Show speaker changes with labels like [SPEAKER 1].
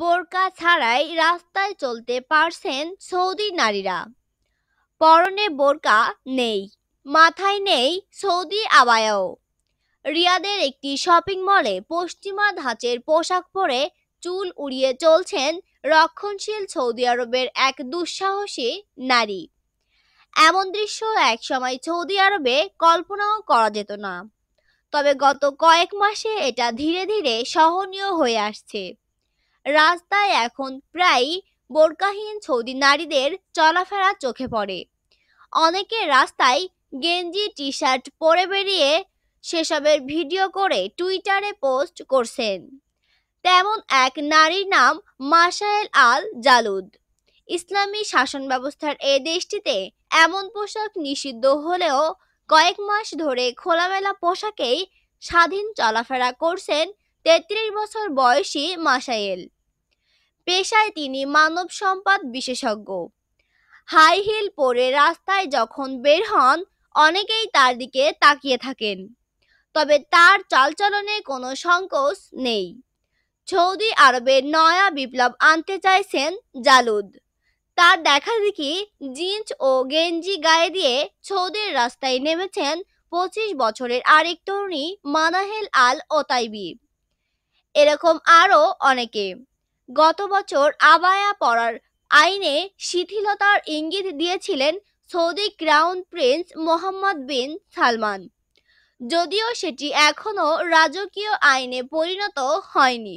[SPEAKER 1] বোরকা ছাড়াই রাস্তায় চলতে পারছেন সৌদি নারীরা পরনে বোরকা নেই মাথায় নেই সৌদি আবায়াও রিয়াদের একটি শপিং মলে পশ্চিমা ধাঁচের পোশাক পরে চুল উড়িয়ে চলছেন রক্ষণশীল সৌদি আরবের এক দুঃসাহসী নারী এমন দৃশ্য এক সময় সৌদি আরবে কল্পনাও করা যেত না তবে গত কয়েক মাসে এটা ধীরে ধীরে সহনীয় হয়ে আসছে রাস্তায় এখন প্রায় বোরকাহীন সৌদি নারীদের চলাফেরা চোখে পড়ে অনেকে রাস্তায় গেঞ্জি টি শার্ট পরে বেরিয়ে সেসবের ভিডিও করে টুইটারে পোস্ট করছেন তেমন এক নারীর নাম মাসায়েল আল জালুদ ইসলামী শাসন ব্যবস্থার এ দেশটিতে এমন পোশাক নিষিদ্ধ হলেও কয়েক মাস ধরে খোলামেলা পোশাকেই স্বাধীন চলাফেরা করছেন তেত্রিশ বছর বয়সী মাসায়েল পেশায় তিনি মানব সম্পদ বিশেষজ্ঞ হাই হিল পরে রাস্তায় যখন বের হন অনেকেই তার দিকে তাকিয়ে থাকেন তবে তার চালচলনে কোনো সংকোচ নেই সৌদি আরবের নয়া বিপ্লব আনতে চাইছেন জালুদ তার দেখা দেখি জিন্স ও গেঞ্জি গায়ে দিয়ে সৌদির রাস্তায় নেমেছেন পঁচিশ বছরের আরেক তরুণী মানাহেল আল ওতাইবি এরকম আরও অনেকে গত বছর আবায়া পড়ার আইনে শিথিলতার ইঙ্গিত দিয়েছিলেন Saudi crown prince Mohammed bin Salman যদিও সেটি এখনও রাজকীয় আইনে পরিণত হয়নি